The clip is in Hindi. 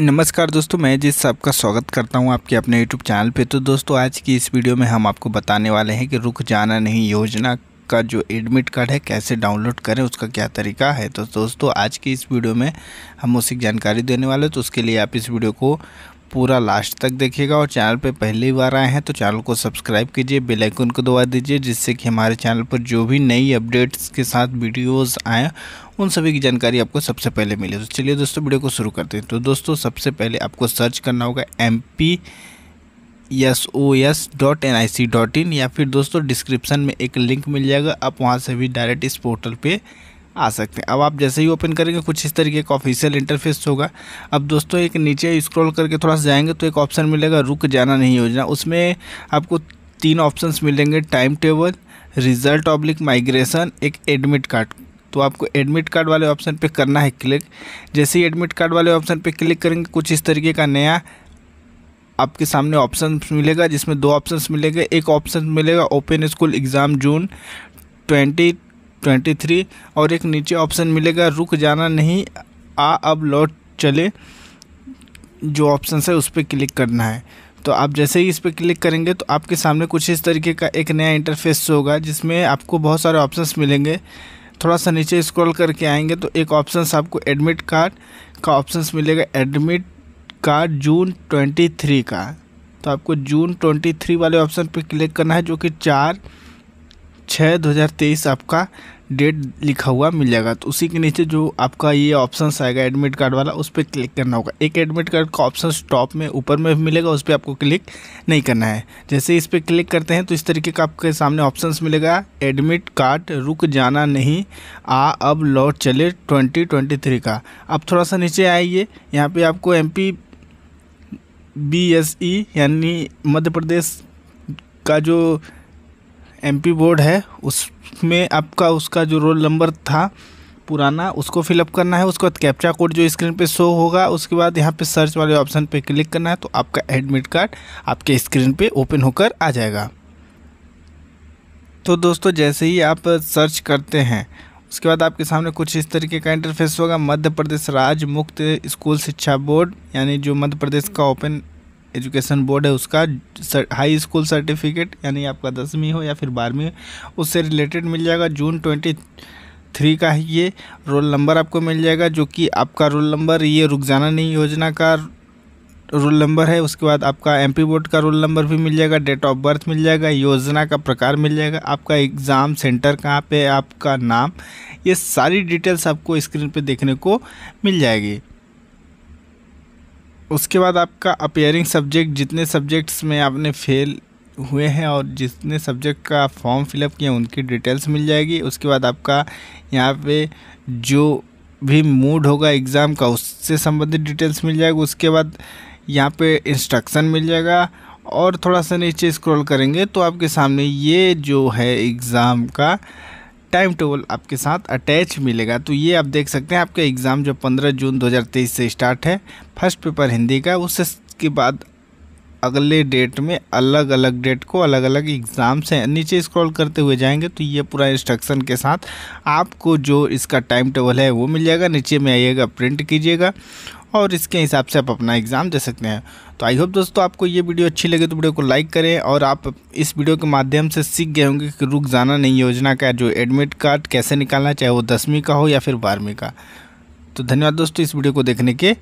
नमस्कार दोस्तों मैं जिस आपका स्वागत करता हूं आपके अपने यूट्यूब चैनल पे तो दोस्तों आज की इस वीडियो में हम आपको बताने वाले हैं कि रुक जाना नहीं योजना का जो एडमिट कार्ड है कैसे डाउनलोड करें उसका क्या तरीका है तो दोस्तों आज की इस वीडियो में हम उसी जानकारी देने वाले हैं तो उसके लिए आप इस वीडियो को पूरा लास्ट तक देखिएगा और चैनल पे पहली बार आए हैं तो चैनल को सब्सक्राइब कीजिए बेल आइकन को दबा दीजिए जिससे कि हमारे चैनल पर जो भी नई अपडेट्स के साथ वीडियोस आए उन सभी की जानकारी आपको सबसे पहले मिले तो चलिए दोस्तों वीडियो को शुरू करते हैं तो दोस्तों सबसे पहले आपको सर्च करना होगा M S O S dot N I C dot in या फिर दोस्तों डिस्क्रिप्सन में एक लिंक मिल जाएगा आप वहाँ से भी डायरेक्ट इस पोर्टल पर आ सकते हैं अब आप जैसे ही ओपन करेंगे कुछ इस तरीके का ऑफिशियल इंटरफेस होगा अब दोस्तों एक नीचे स्क्रॉल करके थोड़ा सा जाएंगे तो एक ऑप्शन मिलेगा रुक जाना नहीं योजना उसमें आपको तीन ऑप्शंस मिलेंगे time table result oblique migration एक एडमिट कार्ड तो आपको एडमिट कार्ड वाले ऑप्शन पर करना है क्लिक जैसे ही एडमिट कार्ड वाले ऑप्शन पर क्लिक करेंगे कुछ इस तरीके का नया आपके सामने ऑप्शन मिलेगा जिसमें दो ऑप्शन मिलेंगे एक ऑप्शन मिलेगा open school exam June twenty twenty three और एक नीचे ऑप्शन मिलेगा रुक जाना नहीं आ अब लौट चले जो ऑप्शन है उस पर क्लिक करना है तो आप जैसे ही इस पर क्लिक करेंगे तो आपके सामने कुछ इस तरीके का एक नया इंटरफेस होगा जिसमें आपको बहुत सारे ऑप्शंस मिलेंगे थोड़ा सा नीचे स्क्रॉल करके आएंगे तो एक ऑप्शन आपको एडमिट कार्ड का ऑप्शन मिलेगा admit card June twenty three का तो आपको जून ट्वेंटी थ्री वाले ऑप्शन पर क्लिक करना है जो कि चार छः दो हज़ार तेईस आपका डेट लिखा हुआ मिल जाएगा तो उसी के नीचे जो आपका ये ऑप्शन आएगा एडमिट कार्ड वाला उस पर क्लिक करना होगा एक एडमिट कार्ड का ऑप्शन टॉप में ऊपर में मिलेगा उस पर आपको क्लिक नहीं करना है जैसे इस पर क्लिक करते हैं तो इस तरीके का आपके सामने ऑप्शन मिलेगा एडमिट कार्ड रुक जाना नहीं आ अब लौट चले ट्वेंटी ट्वेंटी थ्री का अब थोड़ा सा नीचे आइए यहाँ पर आपको M P B S E यानी मध्य प्रदेश का जो एमपी बोर्ड है उसमें आपका उसका जो रोल नंबर था पुराना उसको फिलअप करना है उसके बाद कैप्चा कोड जो स्क्रीन पे शो होगा उसके बाद यहाँ पे सर्च वाले ऑप्शन पे क्लिक करना है तो आपका एडमिट कार्ड आपके स्क्रीन पे ओपन होकर आ जाएगा तो दोस्तों जैसे ही आप सर्च करते हैं उसके बाद आपके सामने कुछ इस तरीके का इंटरफेस होगा मध्य प्रदेश राज्य मुक्त स्कूल शिक्षा बोर्ड यानी जो मध्य प्रदेश का ओपन एजुकेशन बोर्ड है उसका हाई स्कूल सर्टिफिकेट यानी आपका दसवीं हो या फिर बारहवीं उससे रिलेटेड मिल जाएगा जून ट्वेंटी थ्री का ही ये रोल नंबर आपको मिल जाएगा जो कि आपका रोल नंबर ये रुकजाना नहीं योजना का रोल नंबर है उसके बाद आपका पी बोर्ड का रोल नंबर भी मिल जाएगा डेट ऑफ बर्थ मिल जाएगा योजना का प्रकार मिल जाएगा आपका एग्ज़ाम सेंटर कहाँ पे आपका नाम ये सारी डिटेल्स आपको स्क्रीन पे देखने को मिल जाएगी उसके बाद आपका अपेयरिंग सब्जेक्ट जितने सब्जेक्ट्स में आपने फेल हुए हैं और जितने सब्जेक्ट का फॉर्म फिलअप किया उनकी डिटेल्स मिल जाएगी उसके बाद आपका यहाँ पे जो भी मूड होगा एग्ज़ाम का उससे संबंधित डिटेल्स मिल जाएगी उसके बाद यहाँ पे इंस्ट्रक्शन मिल जाएगा और थोड़ा सा नीचे स्क्रॉल करेंगे तो आपके सामने ये जो है एग्ज़ाम का टाइम टेबल आपके साथ अटैच मिलेगा तो ये आप देख सकते हैं आपका एग्ज़ाम जो 15 जून 2023 से स्टार्ट है फर्स्ट पेपर हिंदी का उसके बाद अगले डेट में अलग अलग डेट को अलग अलग एग्ज़ाम्स हैं नीचे स्क्रॉल करते हुए जाएंगे तो ये पूरा इंस्ट्रक्शन के साथ आपको जो इसका टाइम टेबल है वो मिल जाएगा नीचे में आइएगा प्रिंट कीजिएगा और इसके हिसाब से आप अपना एग्ज़ाम दे सकते हैं तो आई होप दोस्तों आपको ये वीडियो अच्छी लगे तो वीडियो को लाइक करें और आप इस वीडियो के माध्यम से सीख गए होंगे कि रुक जाना नहीं योजना का जो एडमिट कार्ड कैसे निकालना चाहे वो दसवीं का हो या फिर बारहवीं का तो धन्यवाद दोस्तों इस वीडियो को देखने के